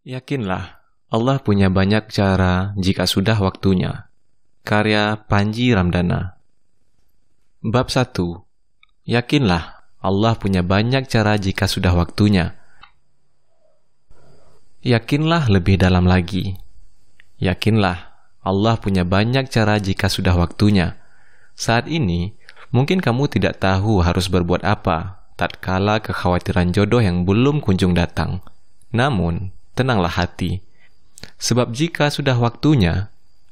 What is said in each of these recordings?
Yakinlah, Allah punya banyak cara jika sudah waktunya. Karya Panji Ramdana Bab 1 Yakinlah, Allah punya banyak cara jika sudah waktunya. Yakinlah lebih dalam lagi. Yakinlah, Allah punya banyak cara jika sudah waktunya. Saat ini, mungkin kamu tidak tahu harus berbuat apa tatkala kekhawatiran jodoh yang belum kunjung datang. Namun, tenanglah hati. Sebab jika sudah waktunya,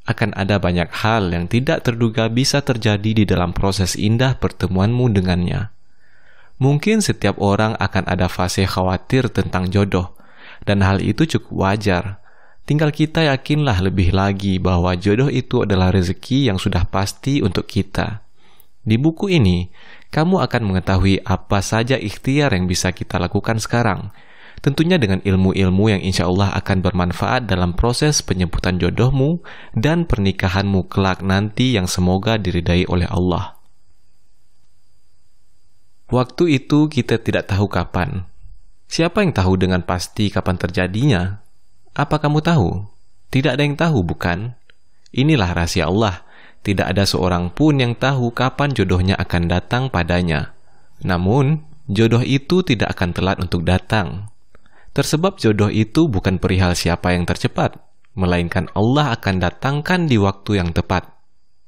akan ada banyak hal yang tidak terduga bisa terjadi di dalam proses indah pertemuanmu dengannya. Mungkin setiap orang akan ada fase khawatir tentang jodoh, dan hal itu cukup wajar. Tinggal kita yakinlah lebih lagi bahwa jodoh itu adalah rezeki yang sudah pasti untuk kita. Di buku ini, kamu akan mengetahui apa saja ikhtiar yang bisa kita lakukan sekarang – Tentunya dengan ilmu-ilmu yang insya Allah akan bermanfaat dalam proses penyebutan jodohmu dan pernikahanmu kelak nanti yang semoga diridai oleh Allah. Waktu itu kita tidak tahu kapan. Siapa yang tahu dengan pasti kapan terjadinya? Apa kamu tahu? Tidak ada yang tahu, bukan? Inilah rahasia Allah. Tidak ada seorang pun yang tahu kapan jodohnya akan datang padanya. Namun, jodoh itu tidak akan telat untuk datang. Tersebab jodoh itu bukan perihal siapa yang tercepat, melainkan Allah akan datangkan di waktu yang tepat.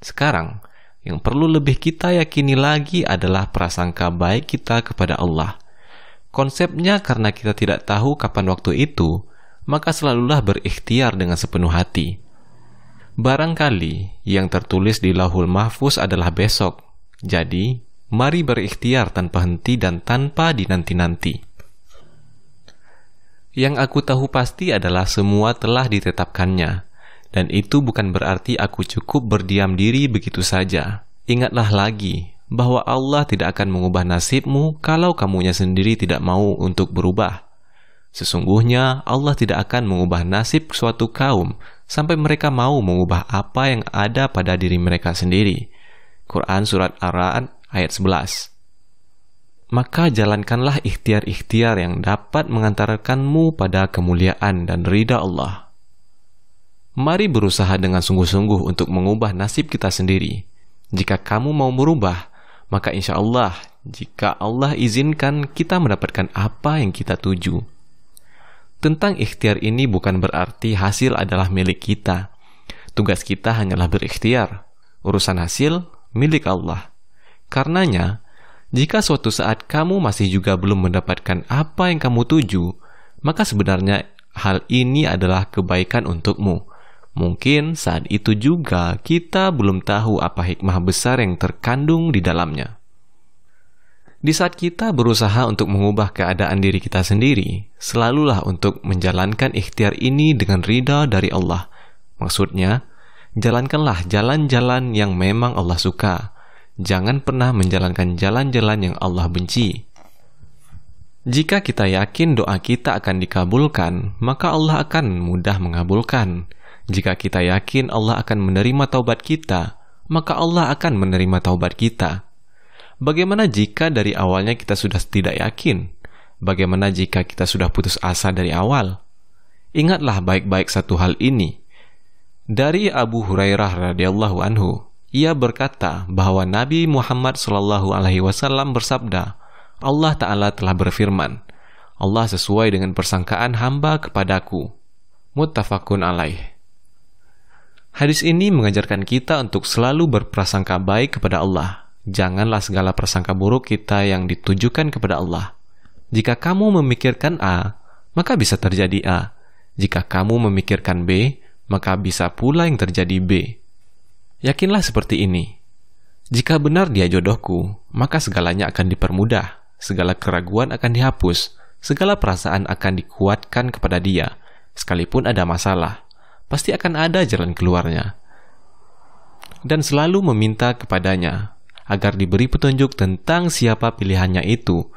Sekarang, yang perlu lebih kita yakini lagi adalah prasangka baik kita kepada Allah. Konsepnya karena kita tidak tahu kapan waktu itu, maka selalulah berikhtiar dengan sepenuh hati. Barangkali yang tertulis di Lahul Mahfuz adalah besok. Jadi, mari berikhtiar tanpa henti dan tanpa dinanti-nanti. Yang aku tahu pasti adalah semua telah ditetapkannya, dan itu bukan berarti aku cukup berdiam diri begitu saja. Ingatlah lagi bahwa Allah tidak akan mengubah nasibmu kalau kamunya sendiri tidak mau untuk berubah. Sesungguhnya Allah tidak akan mengubah nasib suatu kaum sampai mereka mau mengubah apa yang ada pada diri mereka sendiri. Quran Surat Ar-Ra'd ayat 11 maka jalankanlah ikhtiar-ikhtiar yang dapat mengantarkanmu pada kemuliaan dan ridha Allah. Mari berusaha dengan sungguh-sungguh untuk mengubah nasib kita sendiri. Jika kamu mau merubah, maka insya Allah, jika Allah izinkan, kita mendapatkan apa yang kita tuju. Tentang ikhtiar ini bukan berarti hasil adalah milik kita. Tugas kita hanyalah berikhtiar. Urusan hasil milik Allah. Karenanya, jika suatu saat kamu masih juga belum mendapatkan apa yang kamu tuju, maka sebenarnya hal ini adalah kebaikan untukmu. Mungkin saat itu juga kita belum tahu apa hikmah besar yang terkandung di dalamnya. Di saat kita berusaha untuk mengubah keadaan diri kita sendiri, selalulah untuk menjalankan ikhtiar ini dengan ridha dari Allah. Maksudnya, jalankanlah jalan-jalan yang memang Allah suka, jangan pernah menjalankan jalan-jalan yang Allah benci. Jika kita yakin doa kita akan dikabulkan, maka Allah akan mudah mengabulkan. Jika kita yakin Allah akan menerima taubat kita, maka Allah akan menerima taubat kita. Bagaimana jika dari awalnya kita sudah tidak yakin? Bagaimana jika kita sudah putus asa dari awal? Ingatlah baik-baik satu hal ini. Dari Abu Hurairah radhiyallahu anhu, ia berkata bahwa Nabi Muhammad Shallallahu Alaihi Wasallam bersabda, Allah Taala telah berfirman, Allah sesuai dengan persangkaan hamba kepadaku. Muttafaqun alaih. Hadis ini mengajarkan kita untuk selalu berprasangka baik kepada Allah. Janganlah segala persangka buruk kita yang ditujukan kepada Allah. Jika kamu memikirkan A, maka bisa terjadi A. Jika kamu memikirkan B, maka bisa pula yang terjadi B. Yakinlah seperti ini. Jika benar dia jodohku, maka segalanya akan dipermudah, segala keraguan akan dihapus, segala perasaan akan dikuatkan kepada dia, sekalipun ada masalah. Pasti akan ada jalan keluarnya. Dan selalu meminta kepadanya agar diberi petunjuk tentang siapa pilihannya itu,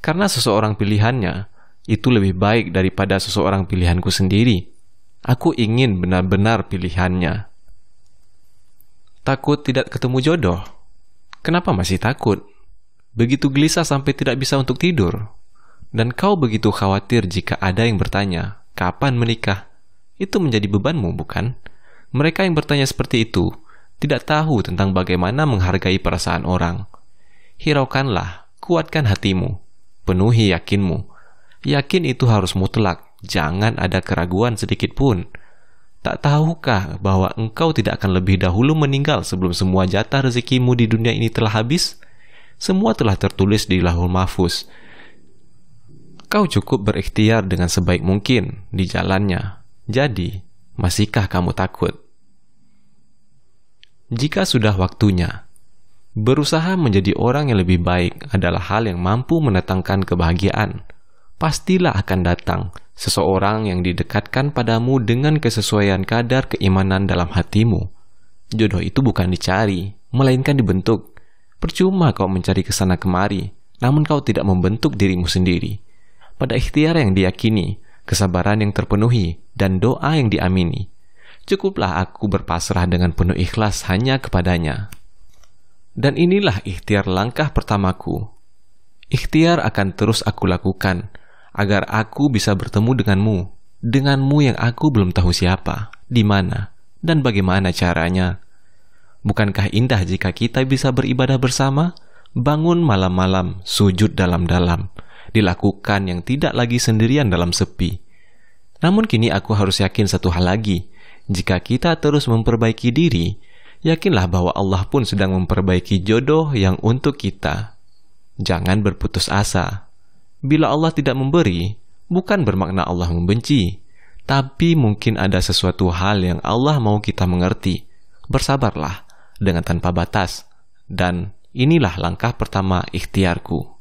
karena seseorang pilihannya itu lebih baik daripada seseorang pilihanku sendiri. Aku ingin benar-benar pilihannya. Takut tidak ketemu jodoh? Kenapa masih takut? Begitu gelisah sampai tidak bisa untuk tidur? Dan kau begitu khawatir jika ada yang bertanya, kapan menikah? Itu menjadi bebanmu, bukan? Mereka yang bertanya seperti itu tidak tahu tentang bagaimana menghargai perasaan orang. Hiraukanlah, kuatkan hatimu, penuhi yakinmu. Yakin itu harus mutlak, jangan ada keraguan sedikit pun Tak tahukah bahwa engkau tidak akan lebih dahulu meninggal sebelum semua jatah rezekimu di dunia ini telah habis? Semua telah tertulis di lahul mahfuz. Kau cukup berikhtiar dengan sebaik mungkin di jalannya. Jadi, masihkah kamu takut? Jika sudah waktunya, berusaha menjadi orang yang lebih baik adalah hal yang mampu menetangkan kebahagiaan pastilah akan datang seseorang yang didekatkan padamu dengan kesesuaian kadar keimanan dalam hatimu. Jodoh itu bukan dicari, melainkan dibentuk. Percuma kau mencari kesana kemari, namun kau tidak membentuk dirimu sendiri. Pada ikhtiar yang diyakini, kesabaran yang terpenuhi, dan doa yang diamini. Cukuplah aku berpasrah dengan penuh ikhlas hanya kepadanya. Dan inilah ikhtiar langkah pertamaku. Ikhtiar akan terus aku lakukan, agar aku bisa bertemu denganmu, denganmu yang aku belum tahu siapa, di mana, dan bagaimana caranya. Bukankah indah jika kita bisa beribadah bersama, bangun malam-malam, sujud dalam-dalam, dilakukan yang tidak lagi sendirian dalam sepi. Namun kini aku harus yakin satu hal lagi, jika kita terus memperbaiki diri, yakinlah bahwa Allah pun sedang memperbaiki jodoh yang untuk kita. Jangan berputus asa. Bila Allah tidak memberi, bukan bermakna Allah membenci, tapi mungkin ada sesuatu hal yang Allah mau kita mengerti. Bersabarlah dengan tanpa batas, dan inilah langkah pertama ikhtiarku.